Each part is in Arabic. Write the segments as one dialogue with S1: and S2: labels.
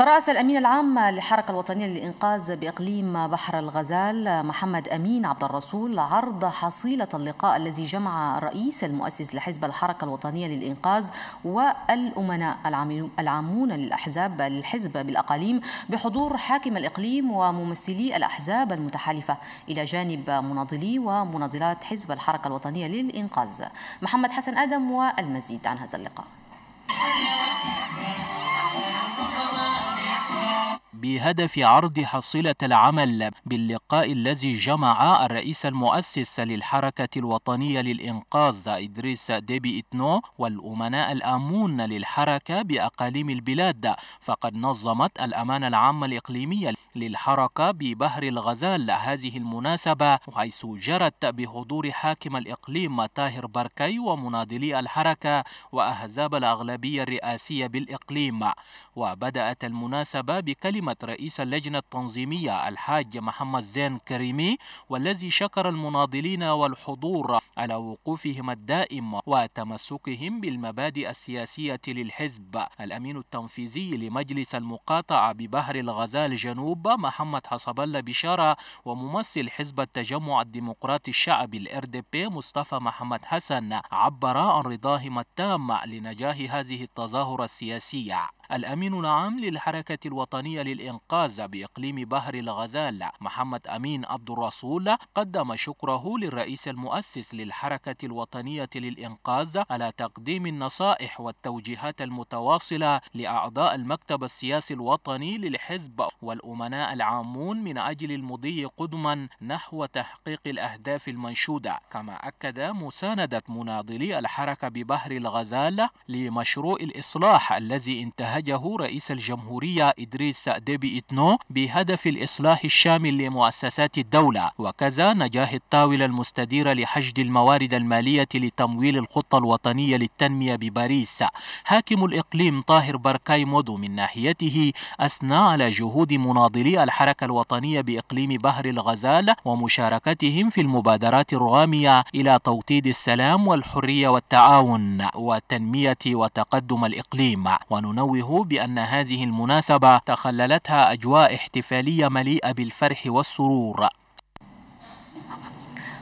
S1: ترأس الأمين العام للحركة الوطنية للإنقاذ بإقليم بحر الغزال محمد أمين عبد الرسول عرض حصيلة اللقاء الذي جمع الرئيس المؤسس لحزب الحركة الوطنية للإنقاذ والأمناء العامون للأحزاب للحزب بالأقاليم بحضور حاكم الإقليم وممثلي الأحزاب المتحالفة إلى جانب مناضلي ومناضلات حزب الحركة الوطنية للإنقاذ محمد حسن آدم والمزيد عن هذا اللقاء
S2: بهدف عرض حصيلة العمل باللقاء الذي جمع الرئيس المؤسس للحركة الوطنية للإنقاذ إدريس ديبي إتنو والأمناء الآمون للحركة بأقاليم البلاد فقد نظمت الأمانة العامة الإقليمية للحركة ببهر الغزال هذه المناسبة حيث جرت بحضور حاكم الإقليم طاهر بركي ومناضلي الحركة وأحزاب الأغلبية الرئاسية بالإقليم وبدأت المناسبة بكلمة كلمة رئيس اللجنة التنظيمية الحاج محمد زين كريمي والذي شكر المناضلين والحضور على وقوفهم الدائم وتمسكهم بالمبادئ السياسية للحزب الأمين التنفيذي لمجلس المقاطعة ببحر الغزال جنوب محمد حصب الله بشارة وممثل حزب التجمع الديمقراطي الشعبي بي مصطفى محمد حسن عبر عن رضاهم التام لنجاح هذه التظاهرة السياسية الأمين العام للحركة الوطنية للإنقاذ بإقليم بحر الغزال محمد أمين عبد الرسول قدم شكره للرئيس المؤسس للحركة الوطنية للإنقاذ على تقديم النصائح والتوجيهات المتواصلة لأعضاء المكتب السياسي الوطني للحزب والأمناء العامون من أجل المضي قدما نحو تحقيق الأهداف المنشودة كما أكد مساندة مناضلي الحركة ببحر الغزال لمشروع الإصلاح الذي انتهى نهجه رئيس الجمهورية إدريس ديبي إتنو بهدف الإصلاح الشامل لمؤسسات الدولة وكذا نجاح الطاولة المستديرة لحشد الموارد المالية لتمويل الخطة الوطنية للتنمية بباريس حاكم الإقليم طاهر بركاي مودو من ناحيته أثنى على جهود مناضلي الحركة الوطنية بإقليم بحر الغزال ومشاركتهم في المبادرات الرامية إلى توطيد السلام والحرية والتعاون وتنمية وتقدم الإقليم وننوه بأن هذه المناسبة تخللتها أجواء احتفالية مليئة بالفرح والسرور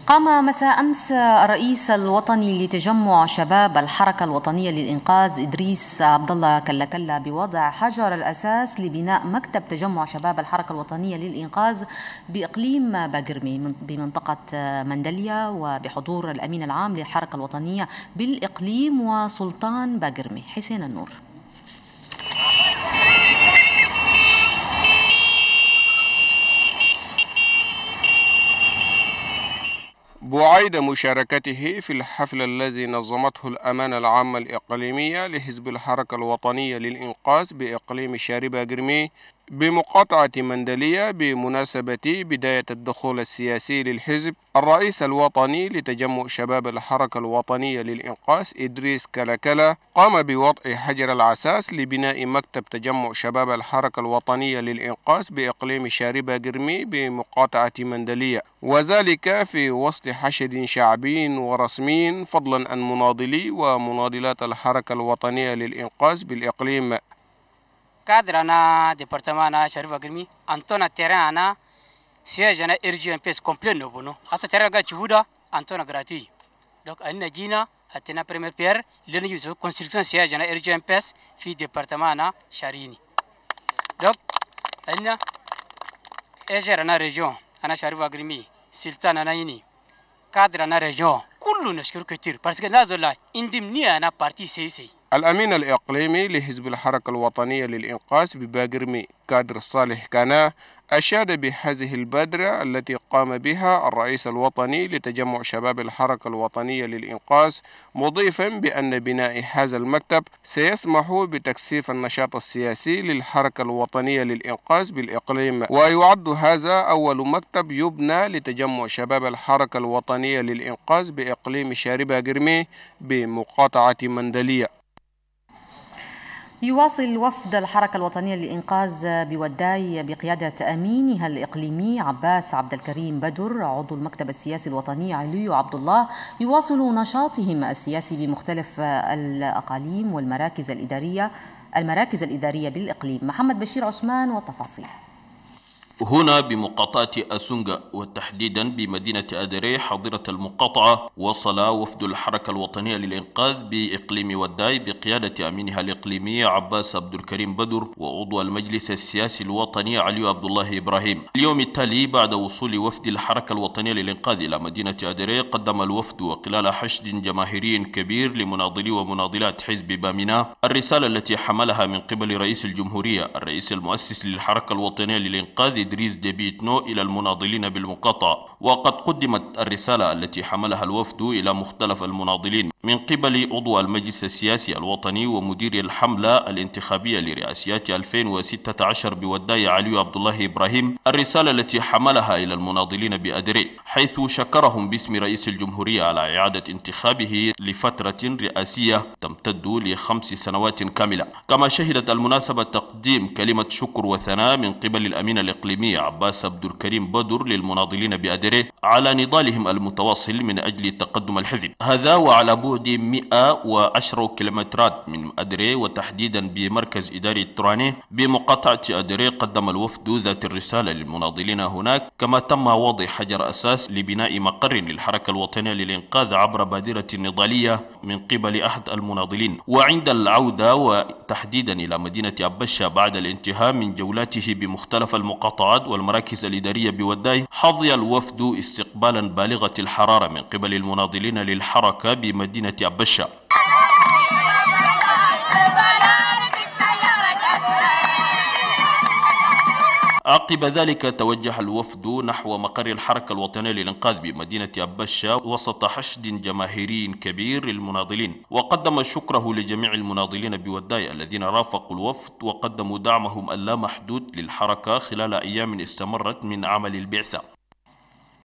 S1: قام مساء أمس الرئيس الوطني لتجمع شباب الحركة الوطنية للإنقاذ إدريس عبد الله كلكلا بوضع حجر الأساس لبناء مكتب تجمع شباب الحركة الوطنية للإنقاذ بإقليم باقرمي بمنطقة مندليا وبحضور الأمين العام للحركة الوطنية بالإقليم وسلطان باقرمي حسين النور
S3: بعيد مشاركته في الحفل الذي نظمته الأمانة العامة الإقليمية لحزب الحركة الوطنية للإنقاذ بإقليم شاربة جرمي بمقاطعة مندلية بمناسبة بداية الدخول السياسي للحزب الرئيس الوطني لتجمع شباب الحركة الوطنية للإنقاذ إدريس كلاكلا قام بوضع حجر العساس لبناء مكتب تجمع شباب الحركة الوطنية للإنقاذ بإقليم شاربة جرمي بمقاطعة مندلية وذلك في وسط حشد شعبي ورسمي فضلا عن مناضلي ومناضلات الحركة الوطنية للإنقاذ بالإقليم
S2: cadre département Sharif Agrimi antona terrain ana siège ana RGMPS complet no bono asa terrain ga chibuda antona gratuit donc anina jina atena premier pierre leni yuzo construction siège ana RGMPS fi département ana Sharini donc anina eger ana région ana Sharif Agrimi sultan ana yini cadre ana région kullu nashkuru ketir parce que nazola indimni ana parti sei
S3: الأمين الإقليمي لحزب الحركة الوطنية للإنقاذ بباقرمي كادر صالح كانا أشاد بهذه البادرة التي قام بها الرئيس الوطني لتجمع شباب الحركة الوطنية للإنقاذ مضيفا بأن بناء هذا المكتب سيسمح بتكثيف النشاط السياسي للحركة الوطنية للإنقاذ بالإقليم ويعد هذا أول مكتب يبنى لتجمع شباب الحركة الوطنية للإنقاذ بإقليم شارب جرمي بمقاطعة مندلية
S1: يواصل وفد الحركة الوطنية للإنقاذ بوداي بقيادة أمينها الإقليمي عباس عبد الكريم بدر عضو المكتب السياسي الوطني علي عبد الله يواصل نشاطهم السياسي بمختلف الأقاليم والمراكز الإدارية المراكز الإدارية بالإقليم محمد بشير عثمان والتفاصيل
S4: هنا بمقاطعة أسونغا وتحديدا بمدينة أدري حاضرة المقاطعة وصل وفد الحركة الوطنية للإنقاذ بإقليم وداي بقيادة أمينها الإقليمي عباس عبد الكريم بدر وعضو المجلس السياسي الوطني علي عبد الله إبراهيم اليوم التالي بعد وصول وفد الحركة الوطنية للإنقاذ إلى مدينة أدري قدم الوفد وخلال حشد جماهيري كبير لمناضلي ومناضلات حزب بامينا الرسالة التي حملها من قبل رئيس الجمهورية الرئيس المؤسس للحركة الوطنية للإنقاذ إدريس ديبيتنو إلى المناضلين بالمقاطعة وقد قدمت الرسالة التي حملها الوفد إلى مختلف المناضلين من قبل عضو المجلس السياسي الوطني ومدير الحملة الانتخابية لرئاسيات 2016 بوداية علي عبد الله إبراهيم الرسالة التي حملها إلى المناضلين بأدري حيث شكرهم باسم رئيس الجمهورية على إعادة انتخابه لفترة رئاسية تمتد لخمس سنوات كاملة كما شهدت المناسبة تقديم كلمة شكر وثناء من قبل الأمين الإقليمي عباس عبد الكريم بدر للمناضلين بأدري على نضالهم المتواصل من أجل تقدم الحزب هذا وعلى بعد 110 كيلومترات من أدري وتحديدا بمركز إداري تراني بمقاطعة أدري قدم الوفد ذات الرسالة للمناضلين هناك كما تم وضع حجر أساس لبناء مقر للحركة الوطنية للإنقاذ عبر بادرة نضالية من قبل أحد المناضلين وعند العودة وتحديدا إلى مدينة أبشة بعد الانتهاء من جولاته بمختلف المقاطعات والمراكز الإدارية بوداي حظي الوفد استقبالا بالغة الحرارة من قبل المناضلين للحركة بمدينة مدينة أبشة عقب ذلك توجه الوفد نحو مقر الحركة الوطنية للإنقاذ بمدينة أبشة وسط حشد جماهيري كبير للمناضلين وقدم شكره لجميع المناضلين بوداية الذين رافقوا الوفد وقدموا دعمهم اللامحدود للحركة خلال أيام استمرت من عمل البعثة